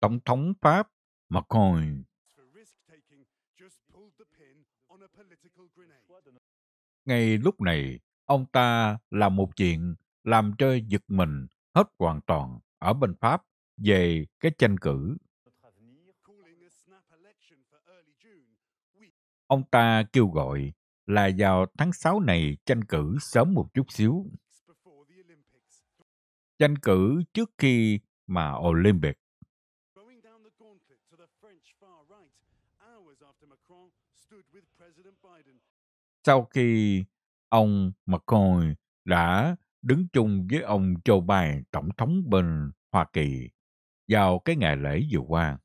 Tổng thống Pháp Macron. Ngay lúc này, ông ta làm một chuyện làm cho giật mình hết hoàn toàn ở bên Pháp về cái tranh cử. Ông ta kêu gọi là vào tháng 6 này tranh cử sớm một chút xíu. Tranh cử trước khi mà Olympic sau khi ông McCoy đã đứng chung với ông Joe Biden, tổng thống bên Hoa Kỳ, vào cái ngày lễ vừa qua.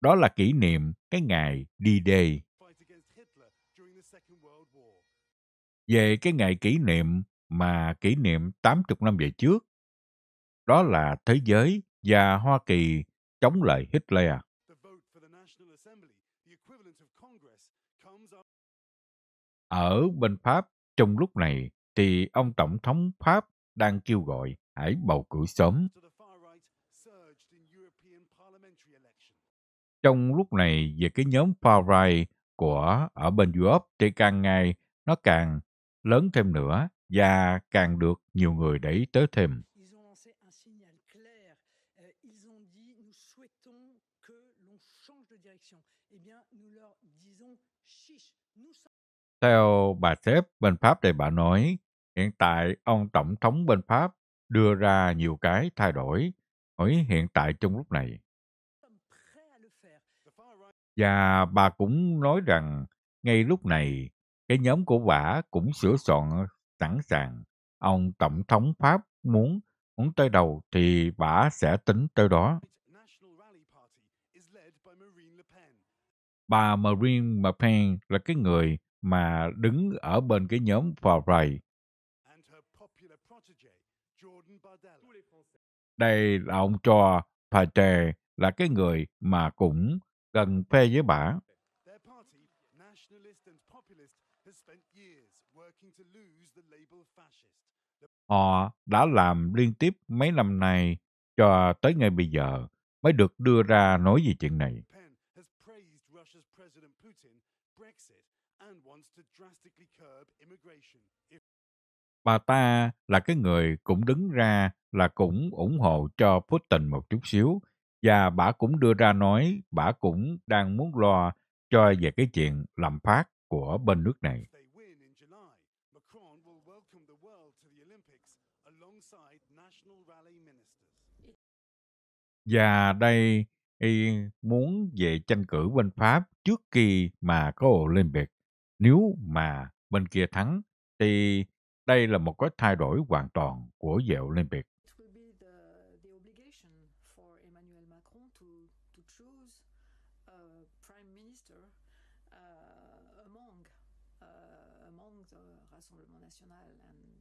Đó là kỷ niệm cái ngày D-Day. Về cái ngày kỷ niệm mà kỷ niệm 80 năm về trước, đó là thế giới và Hoa Kỳ chống lại Hitler. Ở bên Pháp, trong lúc này thì ông Tổng thống Pháp đang kêu gọi hãy bầu cử sớm. Trong lúc này, về cái nhóm far right của ở bên Europe thì càng ngày nó càng lớn thêm nữa và càng được nhiều người đẩy tới thêm. Theo bà Thép, bên Pháp đây bà nói, hiện tại ông Tổng thống bên Pháp đưa ra nhiều cái thay đổi, hỏi hiện tại trong lúc này. Và bà cũng nói rằng, ngay lúc này, cái nhóm của bà cũng sửa soạn sẵn sàng. Ông Tổng thống Pháp muốn muốn tới đầu thì bà sẽ tính tới đó. Bà Marine Le Pen là cái người mà đứng ở bên cái nhóm Farai. Đây là ông trò Pate là cái người mà cũng gần phe với bả. Họ đã làm liên tiếp mấy năm nay cho tới ngày bây giờ mới được đưa ra nói về chuyện này. Bà ta là cái người cũng đứng ra là cũng ủng hộ cho Putin một chút xíu và bà cũng đưa ra nói bà cũng đang muốn lo cho về cái chuyện làm phát của bên nước này. Và đây y muốn về tranh cử bên Pháp trước khi mà có Olympic. Nếu mà bên kia thắng thì đây là một cái thay đổi hoàn toàn của dạy Olympic. Uh, uh,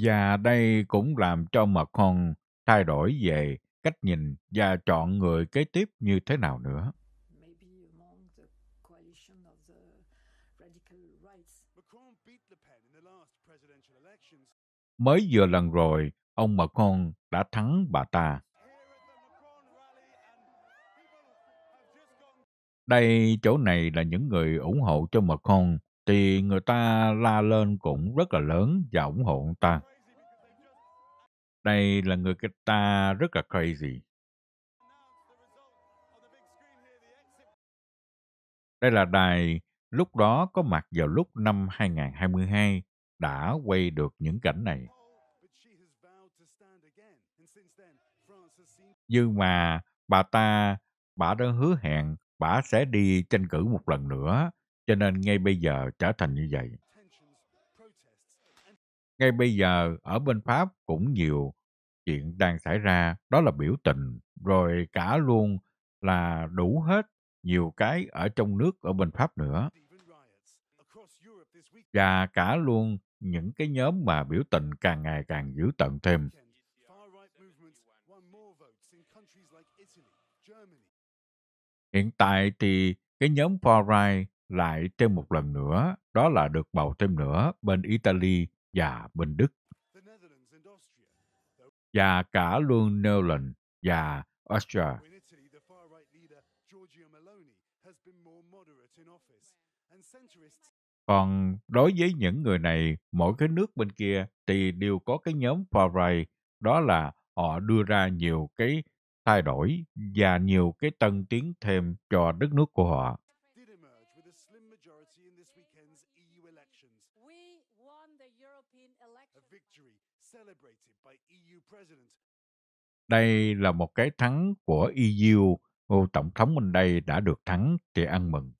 và đây cũng làm cho Macron thay đổi về cách nhìn và chọn người kế tiếp như thế nào nữa. Mới vừa lần rồi, ông mà con đã thắng bà ta. Đây, chỗ này là những người ủng hộ cho mà con thì người ta la lên cũng rất là lớn và ủng hộ ông ta. Đây là người ta rất là crazy. Đây là đài lúc đó có mặt vào lúc năm 2022 đã quay được những cảnh này. Nhưng mà bà ta, bà đã hứa hẹn bà sẽ đi tranh cử một lần nữa, cho nên ngay bây giờ trở thành như vậy. Ngay bây giờ ở bên Pháp cũng nhiều chuyện đang xảy ra, đó là biểu tình, rồi cả luôn là đủ hết nhiều cái ở trong nước ở bên Pháp nữa. Và cả luôn những cái nhóm mà biểu tình càng ngày càng dữ tận thêm. Hiện tại thì cái nhóm far right lại thêm một lần nữa, đó là được bầu thêm nữa bên Italy và bên Đức. Và cả luôn Netherlands và Austria. Còn đối với những người này, mỗi cái nước bên kia thì đều có cái nhóm far right đó là họ đưa ra nhiều cái thay đổi và nhiều cái tân tiến thêm cho đất nước của họ. E e đây là một cái thắng của EU, Ô, Tổng thống bên đây đã được thắng thì ăn mừng.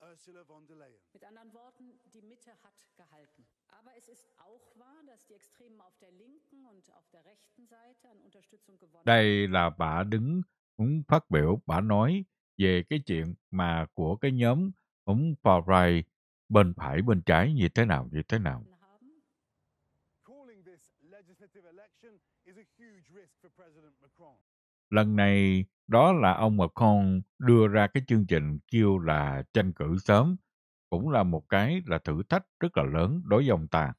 Đây là bà đứng cũng phát biểu, bà nói về cái chuyện mà của cái nhóm ông phò rai bên phải bên trái như thế nào như thế nào. Lần này đó là ông Macron đưa ra cái chương trình kêu là tranh cử sớm, cũng là một cái là thử thách rất là lớn đối với ông ta.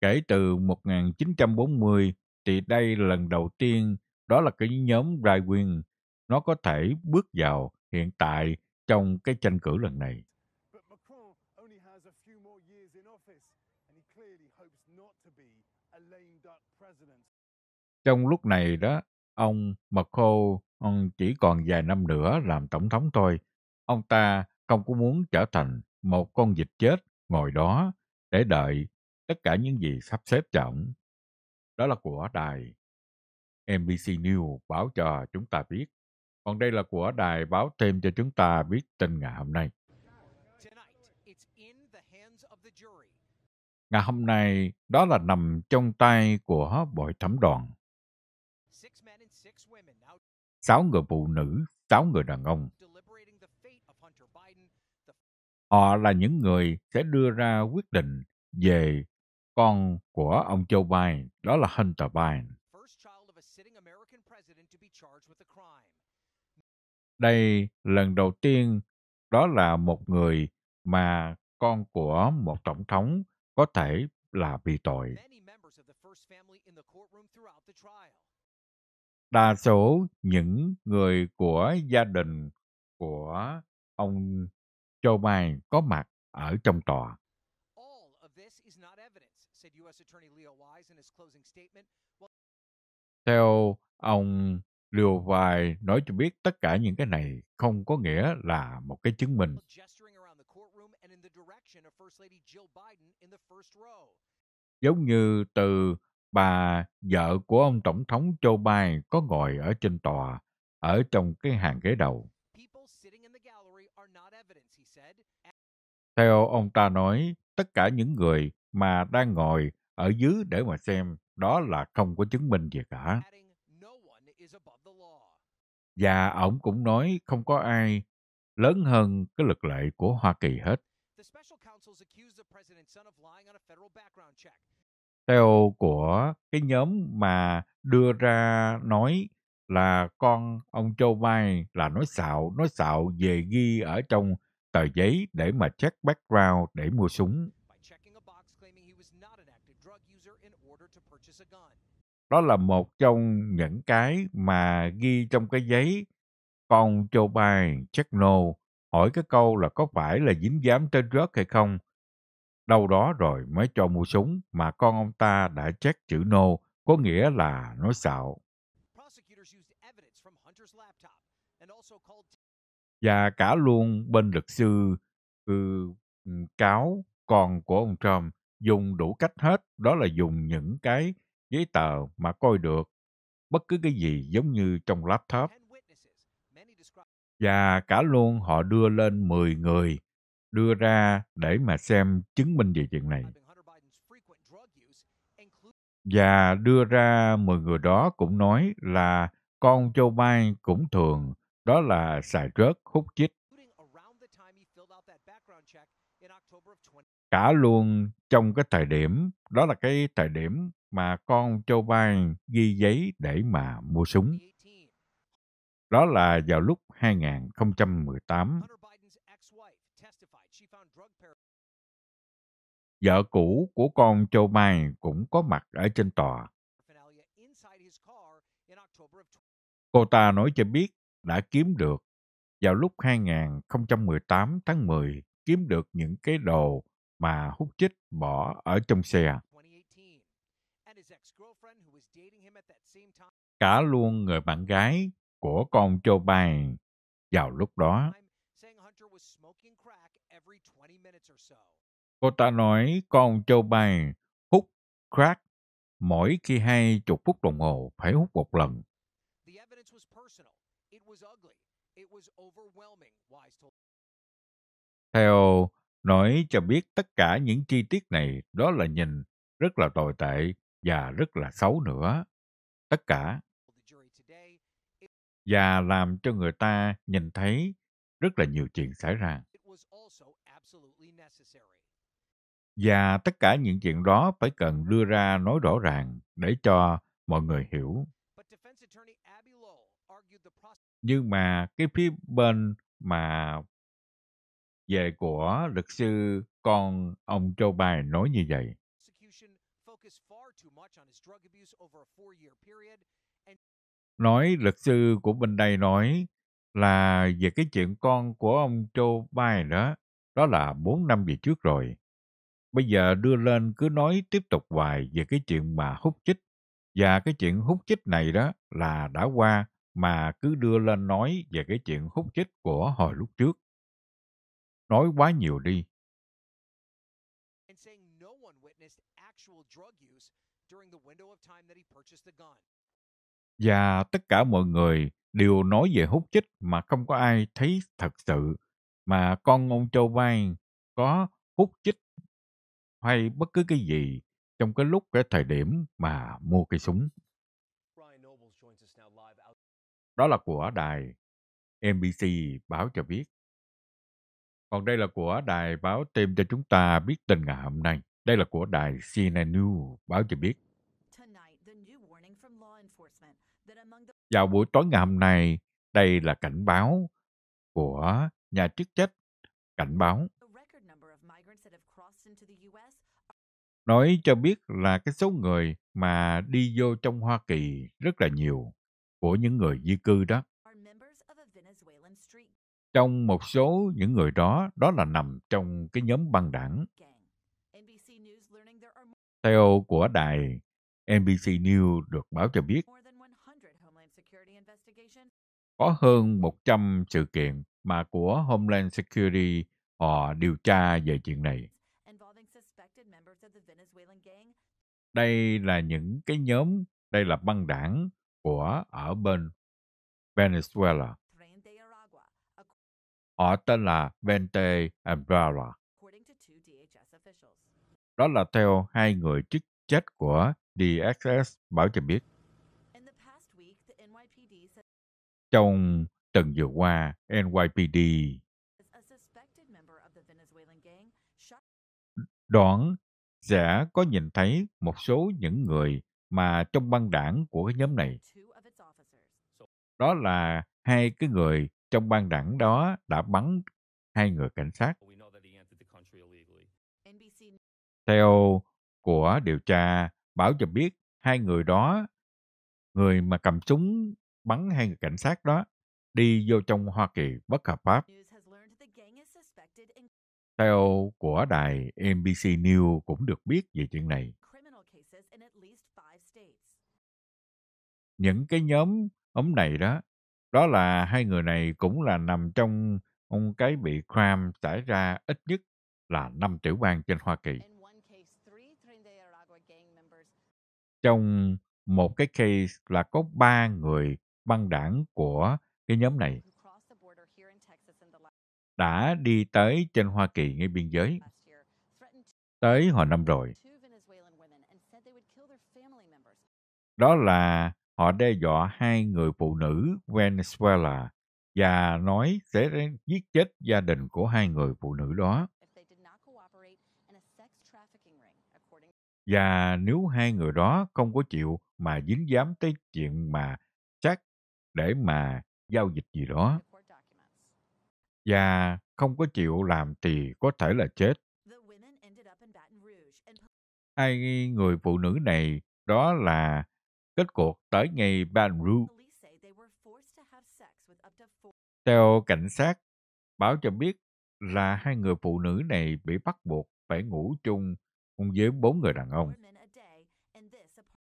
Kể từ 1940 thì đây là lần đầu tiên đó là cái nhóm Rai Quyên nó có thể bước vào hiện tại trong cái tranh cử lần này. Trong lúc này đó, ông Macron ông chỉ còn vài năm nữa làm tổng thống thôi. Ông ta không có muốn trở thành một con vịt chết ngồi đó để đợi tất cả những gì sắp xếp cho ổng. Đó là của đài NBC News báo cho chúng ta biết. Còn đây là của đài báo thêm cho chúng ta biết tin ngày hôm nay. Ngày hôm nay, đó là nằm trong tay của bội thẩm đoàn. Sáu người phụ nữ, sáu người đàn ông Họ là những người sẽ đưa ra quyết định về con của ông Joe Biden, đó là Hunter Biden. Đây lần đầu tiên đó là một người mà con của một tổng thống có thể là bị tội. Đa số những người của gia đình của ông Châu Mai có mặt ở trong tòa. Theo ông Liều Vai nói cho biết tất cả những cái này không có nghĩa là một cái chứng minh. Giống như từ bà vợ của ông Tổng thống Joe Biden có ngồi ở trên tòa, ở trong cái hàng ghế đầu. Theo ông ta nói, tất cả những người mà đang ngồi ở dưới để mà xem, đó là không có chứng minh gì cả. Và ông cũng nói không có ai lớn hơn cái lực lệ của Hoa Kỳ hết. Theo của cái nhóm mà đưa ra nói là con ông Joe Biden là nói xạo, nói xạo về ghi ở trong tờ giấy để mà check background để mua súng. Đó là một trong những cái mà ghi trong cái giấy. Còn Joe Biden check no, hỏi cái câu là có phải là dính dám trên rớt hay không? Đâu đó rồi mới cho mua súng mà con ông ta đã check chữ no, có nghĩa là nói xạo. và cả luôn bên luật sư ừ, ừ, cáo con của ông Trump dùng đủ cách hết, đó là dùng những cái giấy tờ mà coi được bất cứ cái gì giống như trong laptop. Và cả luôn họ đưa lên 10 người đưa ra để mà xem chứng minh về chuyện này. Và đưa ra 10 người đó cũng nói là con Joe Biden cũng thường đó là xài rớt, hút chích. Cả luôn trong cái thời điểm, đó là cái thời điểm mà con Châu Ban ghi giấy để mà mua súng. Đó là vào lúc 2018. Vợ cũ của con Châu Mai cũng có mặt ở trên tòa. Cô ta nói cho biết đã kiếm được vào lúc 2018 tháng 10 kiếm được những cái đồ mà hút chích bỏ ở trong xe. Cả luôn người bạn gái của con Joe Biden vào lúc đó. Cô ta nói con Joe Biden hút crack mỗi khi hai chục phút đồng hồ phải hút một lần. Theo nói cho biết tất cả những chi tiết này đó là nhìn rất là tồi tệ và rất là xấu nữa. Tất cả. Và làm cho người ta nhìn thấy rất là nhiều chuyện xảy ra. Và tất cả những chuyện đó phải cần đưa ra nói rõ ràng để cho mọi người hiểu nhưng mà cái phía bên mà về của luật sư con ông Châu Biden nói như vậy. Nói luật sư của bên đây nói là về cái chuyện con của ông Châu Biden đó, đó là 4 năm về trước rồi. Bây giờ đưa lên cứ nói tiếp tục hoài về cái chuyện mà hút chích và cái chuyện hút chích này đó là đã qua mà cứ đưa lên nói về cái chuyện hút chích của hồi lúc trước. Nói quá nhiều đi. Và tất cả mọi người đều nói về hút chích mà không có ai thấy thật sự mà con ông Châu Văn có hút chích hay bất cứ cái gì trong cái lúc cái thời điểm mà mua cây súng. Đó là của đài NBC báo cho biết. Còn đây là của đài báo tìm cho chúng ta biết tình ngày hôm nay. Đây là của đài CNN News báo cho biết. Vào buổi tối ngày hôm nay, đây là cảnh báo của nhà chức trách cảnh báo. Nói cho biết là cái số người mà đi vô trong Hoa Kỳ rất là nhiều của những người di cư đó. Trong một số những người đó, đó là nằm trong cái nhóm băng đảng. Theo của đài NBC News được báo cho biết, có hơn 100 sự kiện mà của Homeland Security họ điều tra về chuyện này. Đây là những cái nhóm, đây là băng đảng của ở bên Venezuela. Họ tên là Vente Abrara. Đó là theo hai người chức trách của DXS báo cho biết. Trong tuần vừa qua, NYPD đoán sẽ có nhìn thấy một số những người mà trong băng đảng của cái nhóm này đó là hai cái người trong ban đảng đó đã bắn hai người cảnh sát. Theo của điều tra, báo cho biết hai người đó, người mà cầm súng bắn hai người cảnh sát đó, đi vô trong Hoa Kỳ bất hợp pháp. Theo của đài NBC News cũng được biết về chuyện này. Những cái nhóm ống này đó đó là hai người này cũng là nằm trong ông cái bị crime xảy ra ít nhất là năm tiểu bang trên Hoa Kỳ. Trong một cái case là có ba người băng đảng của cái nhóm này đã đi tới trên Hoa Kỳ ngay biên giới tới hồi năm rồi. Đó là họ đe dọa hai người phụ nữ Venezuela và nói sẽ giết chết gia đình của hai người phụ nữ đó. Và nếu hai người đó không có chịu mà dính dám tới chuyện mà chắc để mà giao dịch gì đó và không có chịu làm thì có thể là chết. Hai người phụ nữ này đó là Kết cuộc tới ngày Banru. Theo cảnh sát, báo cho biết là hai người phụ nữ này bị bắt buộc phải ngủ chung với bốn người đàn ông.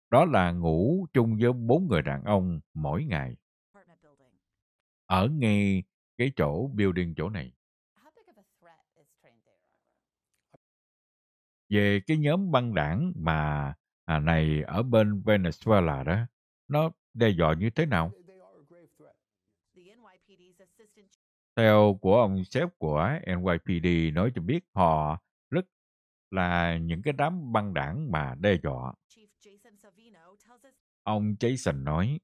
Đó là ngủ chung với bốn người đàn ông mỗi ngày. Ở ngay cái chỗ building chỗ này. Về cái nhóm băng đảng mà à này ở bên Venezuela đó, nó đe dọa như thế nào? Theo của ông sếp của NYPD nói cho biết họ rất là những cái đám băng đảng mà đe dọa. Ông Jason nói,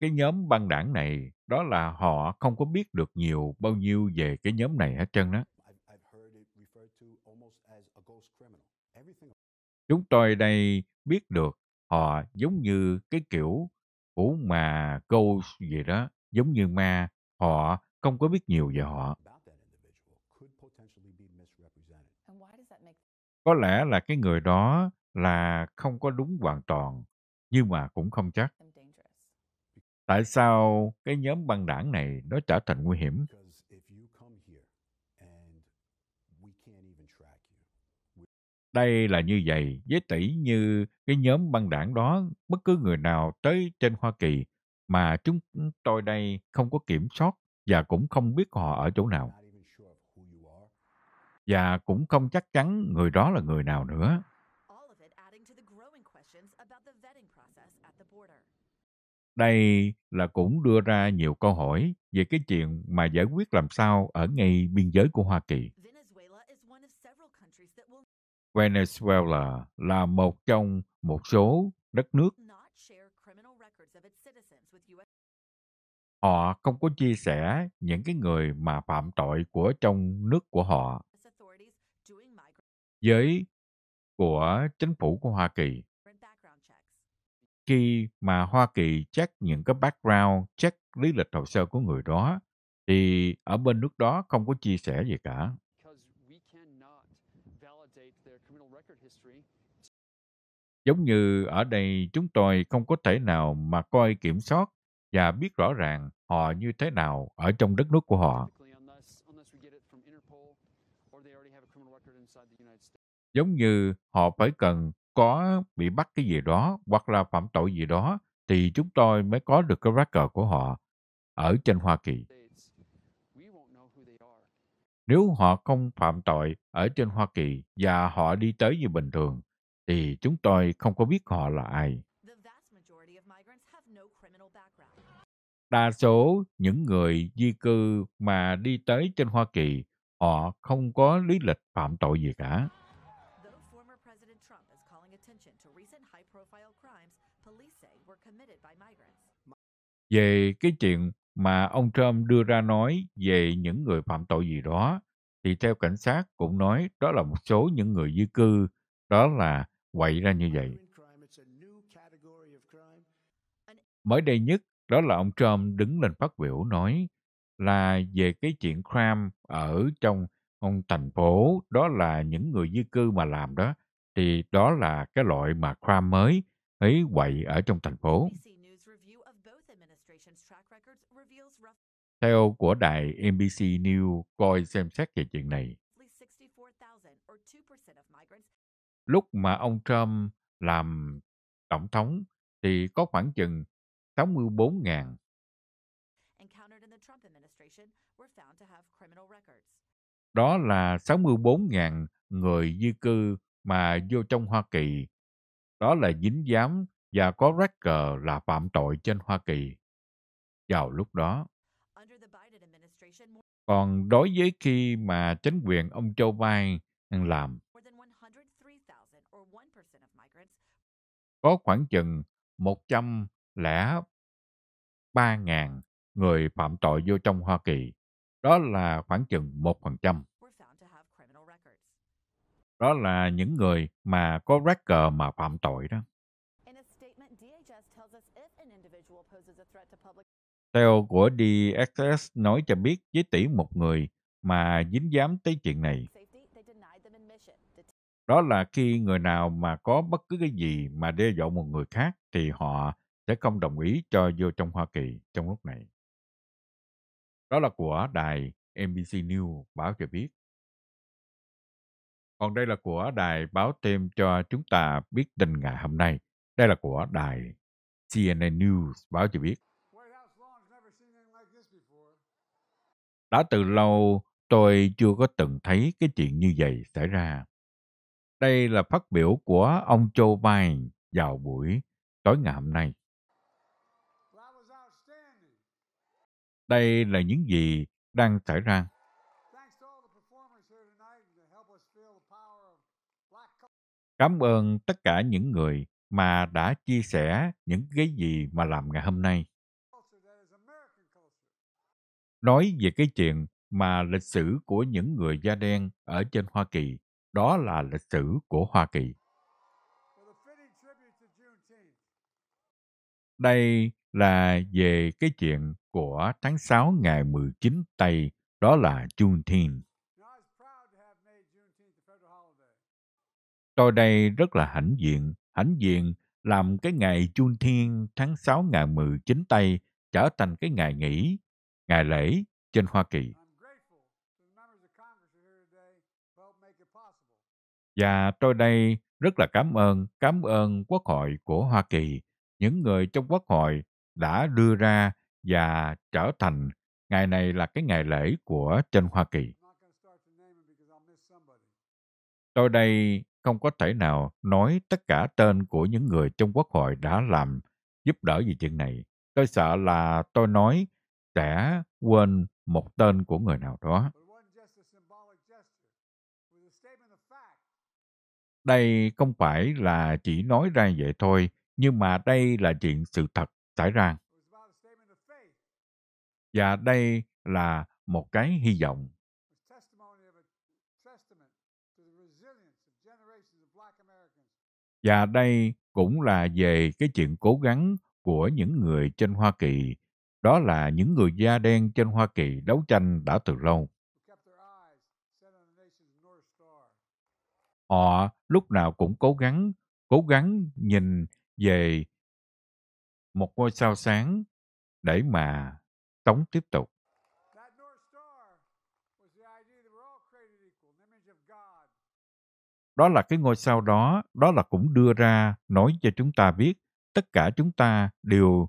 cái nhóm băng đảng này đó là họ không có biết được nhiều bao nhiêu về cái nhóm này hết trơn đó. Chúng tôi đây biết được họ giống như cái kiểu của mà câu gì đó, giống như ma, họ không có biết nhiều về họ. Có lẽ là cái người đó là không có đúng hoàn toàn, nhưng mà cũng không chắc. Tại sao cái nhóm băng đảng này nó trở thành nguy hiểm? Đây là như vậy, với tỷ như cái nhóm băng đảng đó, bất cứ người nào tới trên Hoa Kỳ mà chúng tôi đây không có kiểm soát và cũng không biết họ ở chỗ nào. Và cũng không chắc chắn người đó là người nào nữa. Đây là cũng đưa ra nhiều câu hỏi về cái chuyện mà giải quyết làm sao ở ngay biên giới của Hoa Kỳ. Venezuela là một trong một số đất nước họ không có chia sẻ những cái người mà phạm tội của trong nước của họ với của chính phủ của Hoa Kỳ. Khi mà Hoa Kỳ check những cái background, check lý lịch hồ sơ của người đó, thì ở bên nước đó không có chia sẻ gì cả. Giống như ở đây chúng tôi không có thể nào mà coi kiểm soát và biết rõ ràng họ như thế nào ở trong đất nước của họ. Giống như họ phải cần có bị bắt cái gì đó hoặc là phạm tội gì đó thì chúng tôi mới có được cái record của họ ở trên Hoa Kỳ. Nếu họ không phạm tội ở trên Hoa Kỳ và họ đi tới như bình thường, thì chúng tôi không có biết họ là ai. Đa số những người di cư mà đi tới trên Hoa Kỳ, họ không có lý lịch phạm tội gì cả. Về cái chuyện mà ông Trump đưa ra nói về những người phạm tội gì đó, thì theo cảnh sát cũng nói đó là một số những người di cư, đó là quậy ra như vậy. Mới đây nhất, đó là ông Trump đứng lên phát biểu nói là về cái chuyện crime ở trong ông thành phố, đó là những người di cư mà làm đó, thì đó là cái loại mà crime mới ấy quậy ở trong thành phố. Theo của đài NBC News coi xem xét về chuyện này, lúc mà ông Trump làm tổng thống thì có khoảng chừng 64.000. Đó là 64.000 người di cư mà vô trong Hoa Kỳ. Đó là dính dám và có record là phạm tội trên Hoa Kỳ. Vào lúc đó. Còn đối với khi mà chính quyền ông Joe Biden làm có khoảng chừng 103.000 người phạm tội vô trong Hoa Kỳ. Đó là khoảng chừng 1%. Đó là những người mà có record mà phạm tội đó. Theo của DXS nói cho biết với tỷ một người mà dính dám tới chuyện này, đó là khi người nào mà có bất cứ cái gì mà đe dọa một người khác thì họ sẽ không đồng ý cho vô trong Hoa Kỳ trong lúc này. Đó là của đài NBC News báo cho biết. Còn đây là của đài báo thêm cho chúng ta biết tin ngày hôm nay. Đây là của đài CNN News báo cho biết. Đã từ lâu tôi chưa có từng thấy cái chuyện như vậy xảy ra. Đây là phát biểu của ông Joe Biden vào buổi tối ngày hôm nay. Đây là những gì đang xảy ra. Cảm ơn tất cả những người mà đã chia sẻ những cái gì mà làm ngày hôm nay. Nói về cái chuyện mà lịch sử của những người da đen ở trên Hoa Kỳ đó là lịch sử của Hoa Kỳ. Đây là về cái chuyện của tháng 6 ngày 19 Tây, đó là Juneteenth. Tôi đây rất là hãnh diện, hãnh diện làm cái ngày Juneteenth tháng 6 ngày 19 Tây trở thành cái ngày nghỉ, ngày lễ trên Hoa Kỳ. Và tôi đây rất là cảm ơn, cảm ơn Quốc hội của Hoa Kỳ, những người trong Quốc hội đã đưa ra và trở thành ngày này là cái ngày lễ của trên Hoa Kỳ. Tôi đây không có thể nào nói tất cả tên của những người trong Quốc hội đã làm giúp đỡ vì chuyện này. Tôi sợ là tôi nói sẽ quên một tên của người nào đó. Đây không phải là chỉ nói ra vậy thôi, nhưng mà đây là chuyện sự thật xảy ra. Và đây là một cái hy vọng. Và đây cũng là về cái chuyện cố gắng của những người trên Hoa Kỳ, đó là những người da đen trên Hoa Kỳ đấu tranh đã từ lâu. họ ờ, lúc nào cũng cố gắng cố gắng nhìn về một ngôi sao sáng để mà tống tiếp tục đó là cái ngôi sao đó đó là cũng đưa ra nói cho chúng ta biết tất cả chúng ta đều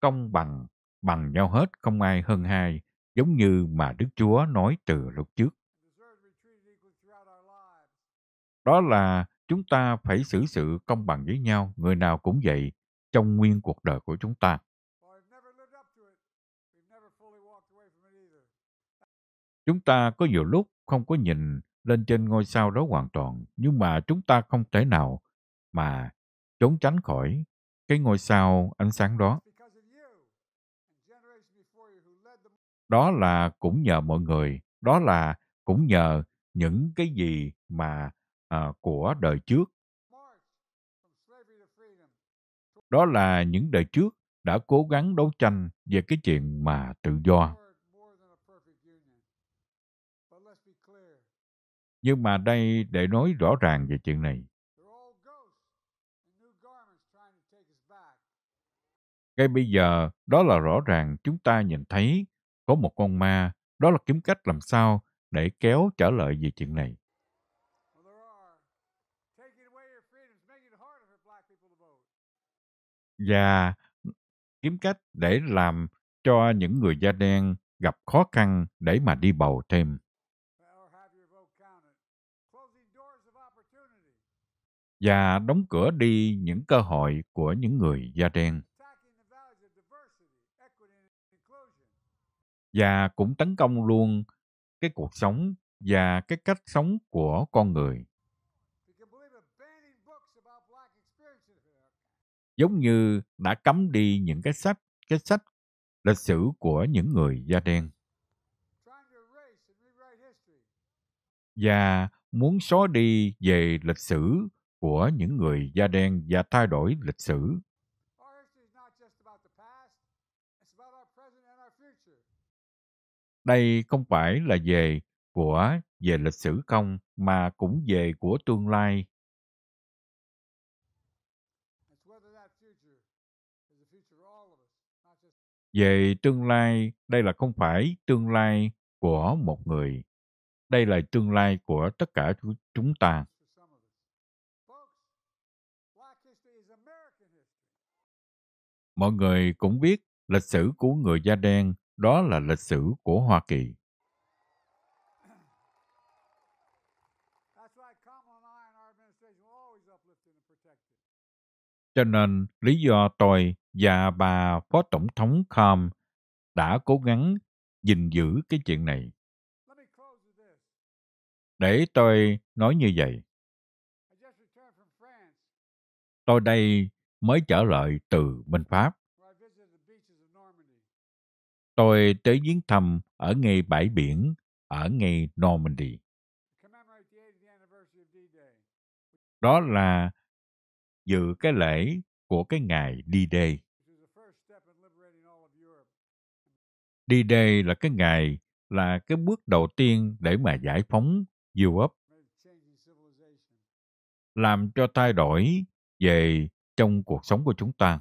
công bằng bằng nhau hết không ai hơn hai giống như mà đức chúa nói từ lúc trước đó là chúng ta phải xử sự công bằng với nhau, người nào cũng vậy, trong nguyên cuộc đời của chúng ta. Chúng ta có nhiều lúc không có nhìn lên trên ngôi sao đó hoàn toàn, nhưng mà chúng ta không thể nào mà trốn tránh khỏi cái ngôi sao ánh sáng đó. Đó là cũng nhờ mọi người, đó là cũng nhờ những cái gì mà à, của đời trước. Đó là những đời trước đã cố gắng đấu tranh về cái chuyện mà tự do. Nhưng mà đây để nói rõ ràng về chuyện này. Ngay bây giờ, đó là rõ ràng chúng ta nhìn thấy có một con ma, đó là kiếm cách làm sao để kéo trở lại về chuyện này. và kiếm cách để làm cho những người da đen gặp khó khăn để mà đi bầu thêm. Và đóng cửa đi những cơ hội của những người da đen. Và cũng tấn công luôn cái cuộc sống và cái cách sống của con người giống như đã cấm đi những cái sách cái sách lịch sử của những người da đen và muốn xóa đi về lịch sử của những người da đen và thay đổi lịch sử đây không phải là về của về lịch sử không mà cũng về của tương lai về tương lai đây là không phải tương lai của một người đây là tương lai của tất cả chúng ta mọi người cũng biết lịch sử của người da đen đó là lịch sử của hoa kỳ cho nên lý do tôi và bà Phó Tổng thống Kham đã cố gắng gìn giữ cái chuyện này. Để tôi nói như vậy. Tôi đây mới trở lại từ bên Pháp. Tôi tới viếng thăm ở ngay bãi biển, ở ngay Normandy. Đó là dự cái lễ của cái ngày D-Day. Đi đây là cái ngày, là cái bước đầu tiên để mà giải phóng Europe. Làm cho thay đổi về trong cuộc sống của chúng ta.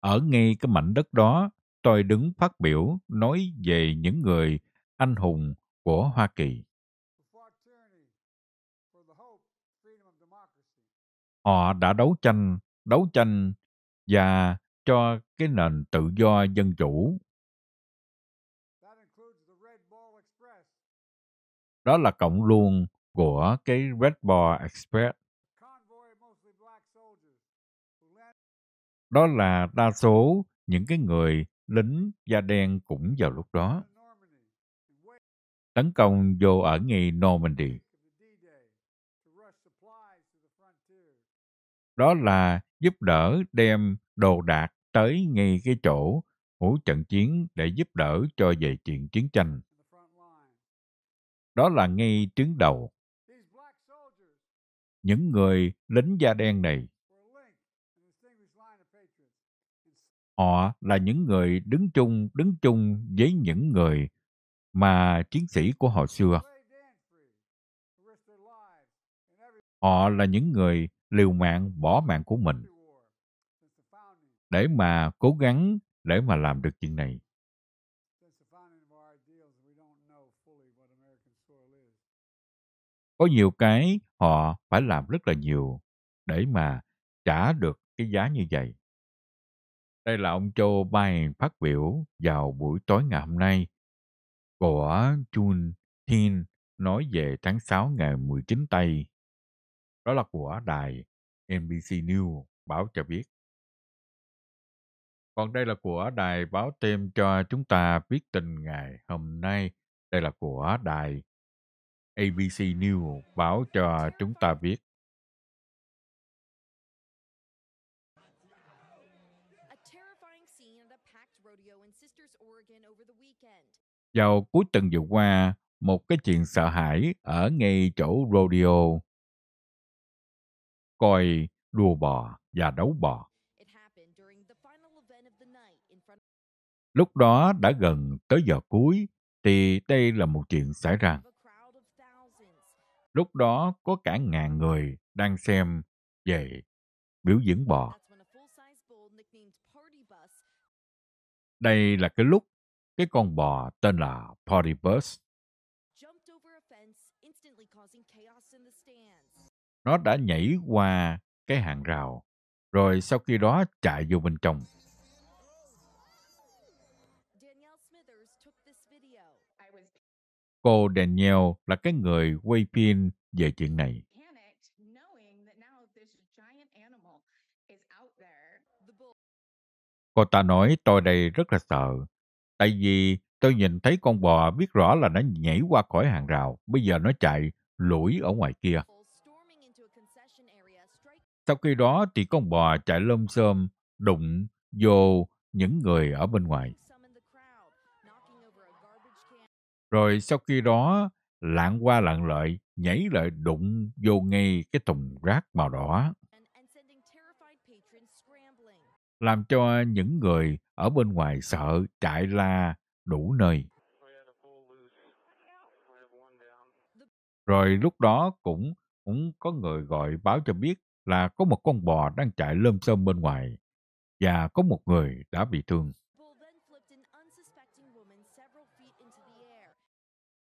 Ở ngay cái mảnh đất đó, tôi đứng phát biểu nói về những người anh hùng của Hoa Kỳ. Họ đã đấu tranh, đấu tranh và cho cái nền tự do dân chủ. Đó là cộng luôn của cái Red Ball Express. Đó là đa số những cái người lính da đen cũng vào lúc đó. Tấn công vô ở ngay Normandy. Đó là giúp đỡ đem đồ đạc tới ngay cái chỗ hữu trận chiến để giúp đỡ cho về chuyện chiến tranh. Đó là ngay tuyến đầu. Những người lính da đen này, họ là những người đứng chung, đứng chung với những người mà chiến sĩ của họ xưa. Họ là những người liều mạng bỏ mạng của mình để mà cố gắng để mà làm được chuyện này. Có nhiều cái họ phải làm rất là nhiều để mà trả được cái giá như vậy. Đây là ông Joe Biden phát biểu vào buổi tối ngày hôm nay của Jun Tin nói về tháng 6 ngày 19 Tây. Đó là của đài NBC News báo cho biết còn đây là của đài báo thêm cho chúng ta biết tin ngày hôm nay. Đây là của đài ABC News báo cho chúng ta biết. Vào cuối tuần vừa qua, một cái chuyện sợ hãi ở ngay chỗ rodeo, coi đua bò và đấu bò. Lúc đó đã gần tới giờ cuối thì đây là một chuyện xảy ra. Lúc đó có cả ngàn người đang xem về biểu diễn bò. Đây là cái lúc cái con bò tên là Party Bus. Nó đã nhảy qua cái hàng rào, rồi sau khi đó chạy vô bên trong. cô Daniel là cái người quay phim về chuyện này. Cô ta nói tôi đây rất là sợ, tại vì tôi nhìn thấy con bò biết rõ là nó nhảy qua khỏi hàng rào, bây giờ nó chạy lủi ở ngoài kia. Sau khi đó thì con bò chạy lông xơm, đụng vô những người ở bên ngoài. Rồi sau khi đó, lạng qua lạng lợi, nhảy lại đụng vô ngay cái thùng rác màu đỏ. Làm cho những người ở bên ngoài sợ chạy la đủ nơi. Rồi lúc đó cũng cũng có người gọi báo cho biết là có một con bò đang chạy lơm sơm bên ngoài và có một người đã bị thương.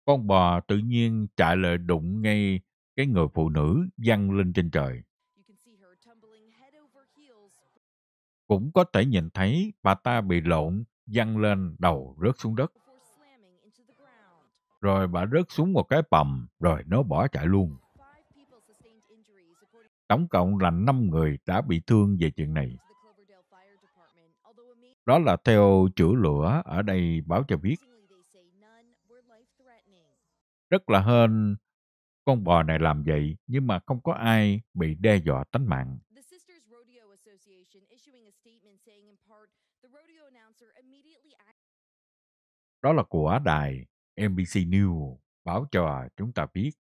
Con bò tự nhiên chạy lại đụng ngay cái người phụ nữ văng lên trên trời. Cũng có thể nhìn thấy bà ta bị lộn, văng lên đầu rớt xuống đất. Rồi bà rớt xuống một cái bầm, rồi nó bỏ chạy luôn. Tổng cộng là 5 người đã bị thương về chuyện này. Đó là theo chữa lửa ở đây báo cho biết rất là hên con bò này làm vậy nhưng mà không có ai bị đe dọa tánh mạng. Đó là của đài NBC News báo cho chúng ta biết.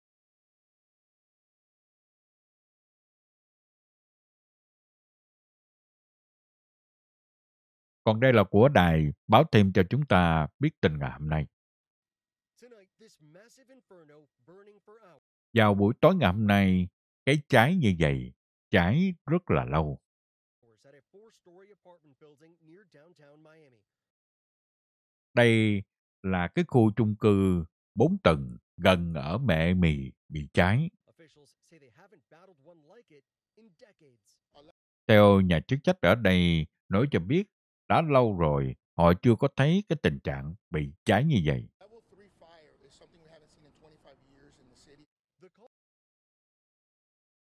Còn đây là của đài báo thêm cho chúng ta biết tình ngày hôm nay. Vào buổi tối ngày hôm nay, cái cháy như vậy cháy rất là lâu. Đây là cái khu chung cư bốn tầng gần ở mẹ mì bị cháy. Theo nhà chức trách ở đây nói cho biết đã lâu rồi họ chưa có thấy cái tình trạng bị cháy như vậy.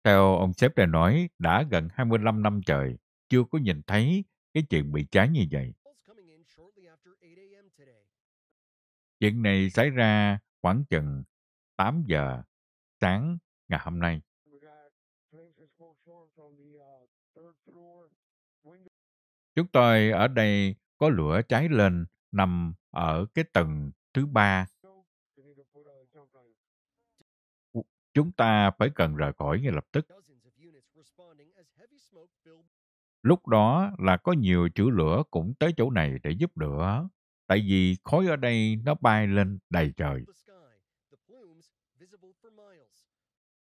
Theo ông sếp này nói, đã gần 25 năm trời, chưa có nhìn thấy cái chuyện bị cháy như vậy. Chuyện này xảy ra khoảng chừng 8 giờ sáng ngày hôm nay. Uh, Chúng tôi ở đây có lửa cháy lên nằm ở cái tầng thứ ba chúng ta phải cần rời khỏi ngay lập tức. Lúc đó là có nhiều chữ lửa cũng tới chỗ này để giúp đỡ, tại vì khói ở đây nó bay lên đầy trời.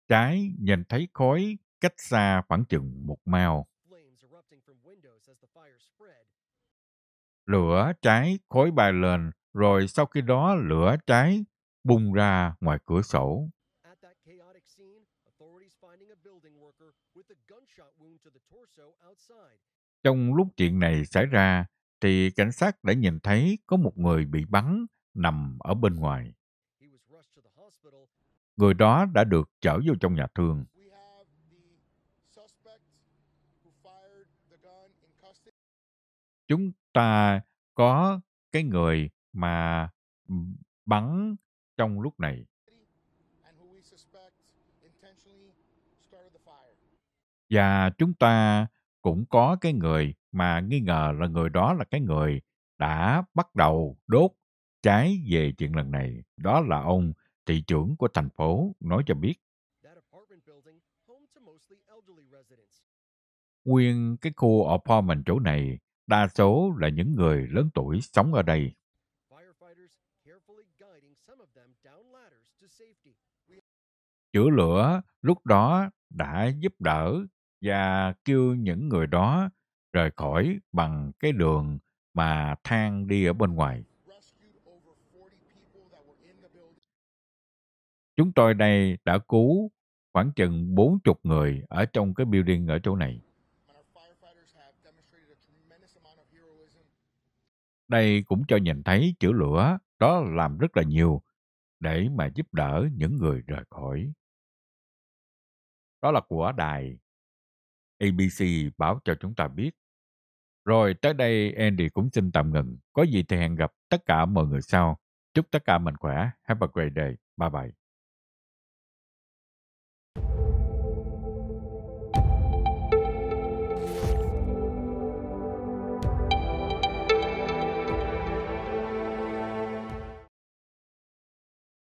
Trái nhìn thấy khói cách xa khoảng chừng một mao. Lửa trái khói bay lên, rồi sau khi đó lửa trái bung ra ngoài cửa sổ. Trong lúc chuyện này xảy ra, thì cảnh sát đã nhìn thấy có một người bị bắn nằm ở bên ngoài. Người đó đã được chở vô trong nhà thương. Chúng ta có cái người mà bắn trong lúc này. và chúng ta cũng có cái người mà nghi ngờ là người đó là cái người đã bắt đầu đốt trái về chuyện lần này. Đó là ông thị trưởng của thành phố nói cho biết. Nguyên cái khu apartment chỗ này, đa số là những người lớn tuổi sống ở đây. Chữa lửa lúc đó đã giúp đỡ và kêu những người đó rời khỏi bằng cái đường mà thang đi ở bên ngoài. Chúng tôi đây đã cứu khoảng chừng 40 người ở trong cái building ở chỗ này. Đây cũng cho nhìn thấy chữ lửa đó làm rất là nhiều để mà giúp đỡ những người rời khỏi. Đó là của đài ABC báo cho chúng ta biết. Rồi tới đây Andy cũng xin tạm ngừng. Có gì thì hẹn gặp tất cả mọi người sau. Chúc tất cả mạnh khỏe. Have a great day. Bye bye.